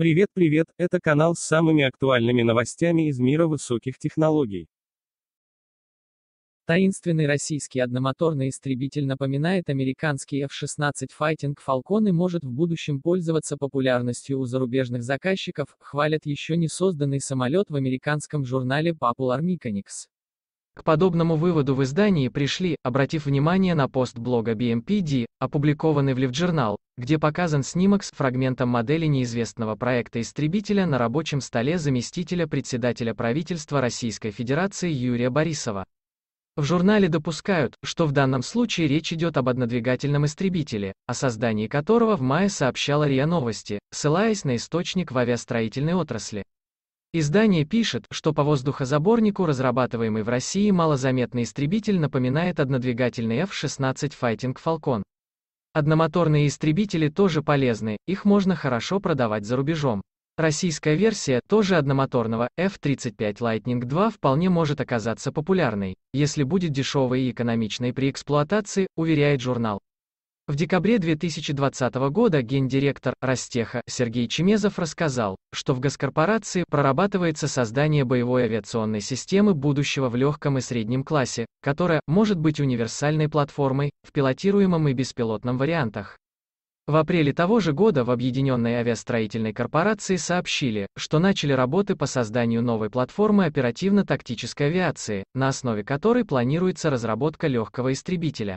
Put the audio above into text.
Привет, привет, это канал с самыми актуальными новостями из мира высоких технологий. Таинственный российский одномоторный истребитель напоминает американский F-16 Fighting Falcon и может в будущем пользоваться популярностью у зарубежных заказчиков, хвалят еще не созданный самолет в американском журнале Popular Mechanics. К подобному выводу в издании пришли, обратив внимание на пост блога BMPD, опубликованный в LiveJournal, где показан снимок с фрагментом модели неизвестного проекта истребителя на рабочем столе заместителя председателя правительства Российской Федерации Юрия Борисова. В журнале допускают, что в данном случае речь идет об однодвигательном истребителе, о создании которого в мае сообщала РИА Новости, ссылаясь на источник в авиастроительной отрасли. Издание пишет, что по воздухозаборнику разрабатываемый в России малозаметный истребитель напоминает однодвигательный F-16 Fighting Falcon. Одномоторные истребители тоже полезны, их можно хорошо продавать за рубежом. Российская версия, тоже одномоторного, F-35 Lightning II вполне может оказаться популярной, если будет дешевой и экономичной при эксплуатации, уверяет журнал. В декабре 2020 года гендиректор Ростеха Сергей Чемезов рассказал, что в госкорпорации прорабатывается создание боевой авиационной системы будущего в легком и среднем классе, которая может быть универсальной платформой в пилотируемом и беспилотном вариантах. В апреле того же года в Объединенной авиастроительной корпорации сообщили, что начали работы по созданию новой платформы оперативно-тактической авиации, на основе которой планируется разработка легкого истребителя.